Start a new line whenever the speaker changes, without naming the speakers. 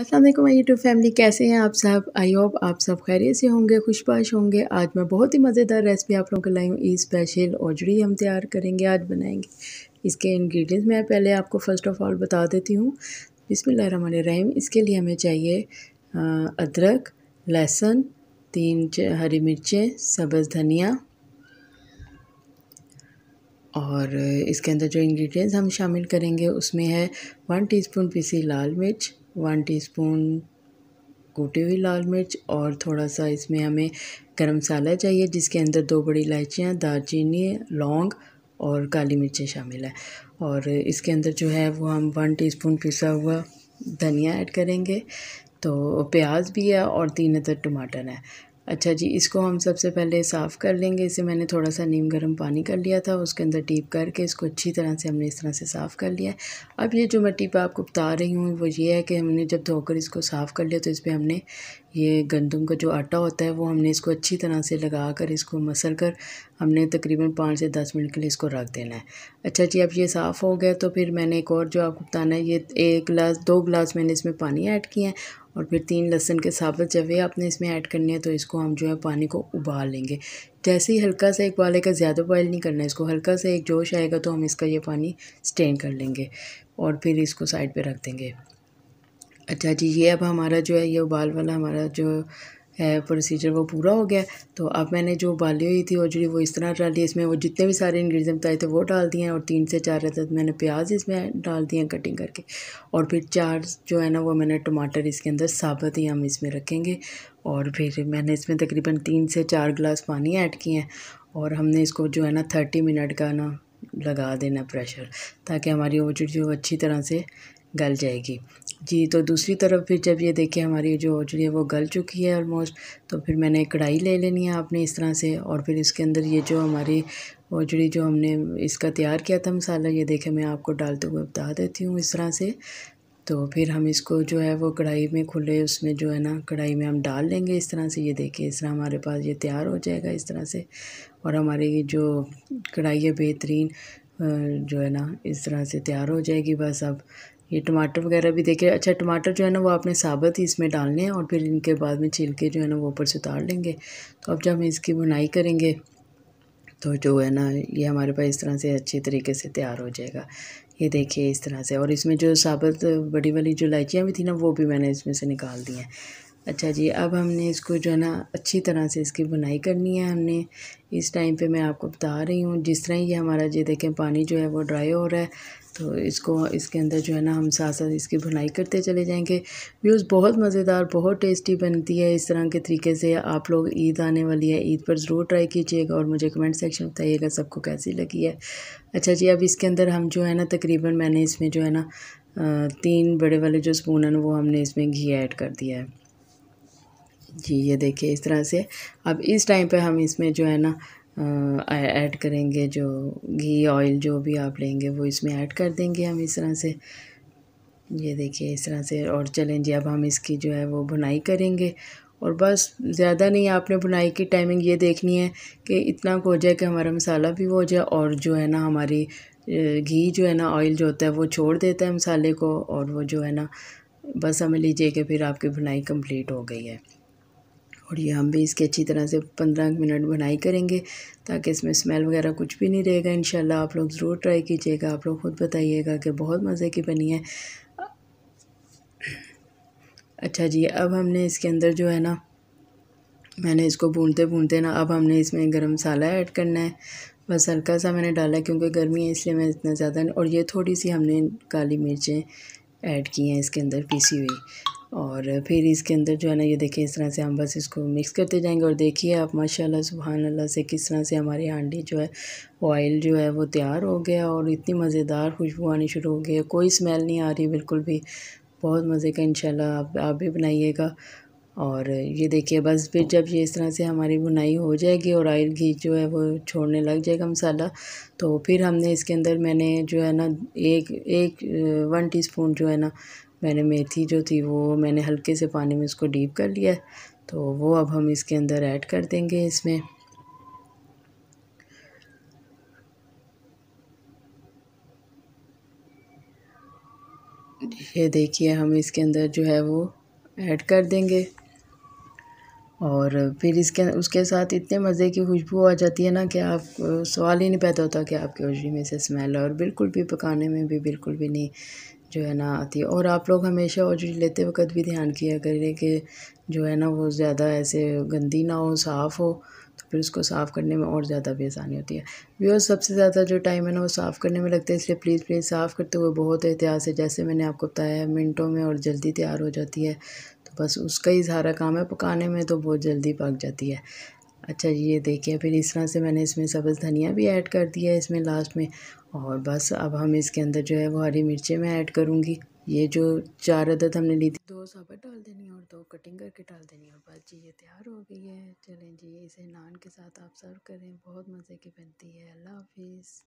अस्सलाम वालेकुम my YouTube family कैसे हैं आप सब आई होप आप सब खैरियत से होंगे खुशबाश होंगे आज मैं बहुत ही मज़ेदार रेसिपी आप लोगों को लाई हूँ ई स्पेशल ओजड़ी हम तैयार करेंगे आज बनाएंगे इसके इंग्रेडिएंट्स मैं पहले आपको फ़र्स्ट ऑफ़ ऑल बता देती हूँ बिसमीम इसके लिए हमें चाहिए अदरक लहसुन तीन हरी मिर्चें सब्ज़ धनिया और इसके अंदर जो इंग्रेडिएंट्स हम शामिल करेंगे उसमें है वन टीस्पून पीसी लाल मिर्च वन टीस्पून कूटी हुई लाल मिर्च और थोड़ा सा इसमें हमें गरम मसाला चाहिए जिसके अंदर दो बड़ी इलायचियाँ दालचीनी लौंग और काली मिर्चें शामिल हैं और इसके अंदर जो है वो हम वन टीस्पून पिसा हुआ धनिया ऐड करेंगे तो प्याज भी है और तीन अदर टमाटर है अच्छा जी इसको हम सबसे पहले साफ़ कर लेंगे इसे मैंने थोड़ा सा नीम गर्म पानी कर लिया था उसके अंदर टीप करके इसको अच्छी तरह से हमने इस तरह से साफ़ कर लिया अब ये जो मैं टीप आपको बता रही हूँ वो ये है कि हमने जब धोकर इसको साफ़ कर लिया तो इस पर हमने ये गंदम का जो आटा होता है वो हमने इसको अच्छी तरह से लगा कर इसको मसल कर हमने तकरीबन पाँच से दस मिनट के लिए इसको रख देना है अच्छा जी अब ये साफ़ हो गया तो फिर मैंने एक और जो आपको बताना है ये एक गिलास दो गिलास मैंने इसमें पानी ऐड किया है और फिर तीन लहसुन के साबुत जवे आपने इसमें ऐड करने हैं तो इसको हम जो है पानी को उबाल लेंगे जैसे ही हल्का सा एक बॉयल ज़्यादा बॉयल नहीं करना है इसको हल्का सा एक जोश आएगा तो हम इसका ये पानी स्टेन कर लेंगे और फिर इसको साइड पर रख देंगे अच्छा जी ये अब हमारा जो है ये उबाल वाला हमारा जो प्रोसीजर वो पूरा हो गया तो अब मैंने जो उबाली हुई थी औजड़ी वो इस तरह डाली इसमें वो जितने भी सारे इंग्रेडिएंट बताए थे वो डाल दिए और तीन से चार अदद मैंने प्याज इसमें डाल दिए कटिंग करके और फिर चार जो है ना वो मैंने टमाटर इसके अंदर साबत ही हम इसमें रखेंगे और फिर मैंने इसमें तकरीबन तीन से चार गिलास पानी ऐड किए हैं और हमने इसको जो है ना थर्टी मिनट का ना लगा देना प्रेशर ताकि हमारी वो जो अच्छी तरह से गल जाएगी जी तो दूसरी तरफ फिर जब ये देखे हमारी जो ओजड़ी है वो गल चुकी है ऑलमोस्ट तो फिर मैंने कढ़ाई ले लेनी है आपने इस तरह से और फिर इसके अंदर ये जो हमारी ओचड़ी जो हमने इसका तैयार किया था मसाला ये देखे मैं आपको डालते हुए बता देती हूँ इस तरह से तो फिर हम इसको जो है वो कढ़ाई में खुले उसमें जो है ना कढ़ाई में हम डाल लेंगे इस तरह से ये देखिए इस तरह हमारे पास ये तैयार हो जाएगा इस तरह से और हमारी जो कढ़ाई है बेहतरीन जो है ना इस तरह से तैयार हो जाएगी बस अब ये टमाटर वगैरह भी देखिए अच्छा टमाटर जो है ना वो आपने साबत ही इसमें डालने हैं और फिर इनके बाद में छील के जो है ना वो ऊपर से उतार लेंगे तो अब जब हम इसकी बुनाई करेंगे तो जो है ना ये हमारे पास इस तरह से अच्छे तरीके से तैयार हो जाएगा ये देखिए इस तरह से और इसमें जो साबत बड़ी वाली जो इलायचियाँ भी थी ना वो भी मैंने इसमें से निकाल दी हैं अच्छा जी अब हमने इसको जो है ना अच्छी तरह से इसकी बुनाई करनी है हमने इस टाइम पे मैं आपको बता रही हूँ जिस तरह ये हमारा ये देखें पानी जो है वो ड्राई हो रहा है तो इसको इसके अंदर जो है ना हम साथ साथ इसकी बुनाई करते चले जाएंगे व्यूज़ बहुत मज़ेदार बहुत टेस्टी बनती है इस तरह के तरीके से आप लोग ईद आने वाली है ईद पर ज़रूर ट्राई कीजिएगा और मुझे कमेंट सेक्शन में बताइएगा सबको कैसी लगी है अच्छा जी अब इसके अंदर हम जो है ना तकरीबन मैंने इसमें जो है ना तीन बड़े वाले जो स्पून हैं वो हमने इसमें घी ऐड कर दिया है जी ये देखिए इस तरह से अब इस टाइम पे हम इसमें जो है ना ऐड करेंगे जो घी ऑयल जो भी आप लेंगे वो इसमें ऐड कर देंगे हम इस तरह से ये देखिए इस तरह से और चलें जी अब हम इसकी जो है वो बुनाई करेंगे और बस ज़्यादा नहीं आपने बुनाई की टाइमिंग ये देखनी है कि इतना हो जाए कि हमारा मसाला भी हो जाए और जो है ना हमारी घी जो है ना ऑयल जो होता है वो छोड़ देता है मसाले को और वो जो है ना बस समझ लीजिए कि फिर आपकी बुनाई कंप्लीट हो गई है और ये हम भी इसकी अच्छी तरह से पंद्रह मिनट बनाई करेंगे ताकि इसमें स्मेल वगैरह कुछ भी नहीं रहेगा इन आप लोग ज़रूर ट्राई कीजिएगा आप लोग खुद बताइएगा कि बहुत मज़े की बनी है अच्छा जी अब हमने इसके अंदर जो है ना मैंने इसको भूनते भूनते ना अब हमने इसमें गर्म मसाला ऐड करना है बस हल्का सा मैंने डाला क्योंकि गर्मी है इसलिए मैं इतना ज़्यादा और ये थोड़ी सी हमने काली मिर्चें ऐड की हैं इसके अंदर पीसी हुई और फिर इसके अंदर जो है ना ये देखिए इस तरह से हम बस इसको मिक्स करते जाएंगे और देखिए आप माशाल्लाह सुबहान अल्लाह से किस तरह से हमारे हांडी जो है ऑयल जो है वो तैयार हो गया और इतनी मज़ेदार खुशबू आनी शुरू हो गई है कोई स्मेल नहीं आ रही बिल्कुल भी बहुत मज़े का इंशाल्लाह आप आप भी बनाइएगा और ये देखिए बस फिर जब ये इस तरह से हमारी बुनाई हो जाएगी और ऑयल घी जो है वो छोड़ने लग जाएगा मसाला तो फिर हमने इसके अंदर मैंने जो है ना एक एक वन टीस्पून जो है ना मैंने मेथी जो थी वो मैंने हल्के से पानी में उसको डीप कर लिया तो वो अब हम इसके अंदर ऐड कर देंगे इसमें ये देखिए हम इसके अंदर जो है वो ऐड कर देंगे और फिर इसके उसके साथ इतने मज़े की खुशबू आ जाती है ना कि आप सवाल ही नहीं पैदा होता कि आपकी ओजरी में से स्मेल है और बिल्कुल भी पकाने में भी बिल्कुल भी नहीं जो है ना आती है और आप लोग हमेशा ऑर्डर लेते वक्त भी ध्यान किया करें कि जो है ना वो ज़्यादा ऐसे गंदी ना हो साफ़ हो तो फिर उसको साफ़ करने में और ज़्यादा भी आसानी होती है व्यूअर्स सबसे ज़्यादा जो टाइम है ना वो साफ़ करने में लगता है इसलिए प्लीज़ प्लीज़ साफ़ करते हुए बहुत एहतियात है जैसे मैंने आपको बताया है मिनटों में और जल्दी तैयार हो जाती है तो बस उसका ही सारा काम है पकाने में तो बहुत जल्दी पक जाती है अच्छा जी ये देखिए फिर इस तरह से मैंने इसमें सब्ज़ धनिया भी ऐड कर दिया है इसमें लास्ट में और बस अब हम इसके अंदर जो है वो हरी मिर्चें मैं ऐड करूँगी ये जो चार अदद हमने ली थी दो साबत डाल देनी और दो कटिंग करके डाल देनी और बस जी ये तैयार हो गई है चलें जी इसे नान के साथ आप सर्व करें बहुत मज़े की बनती है अल्लाह हाफिज़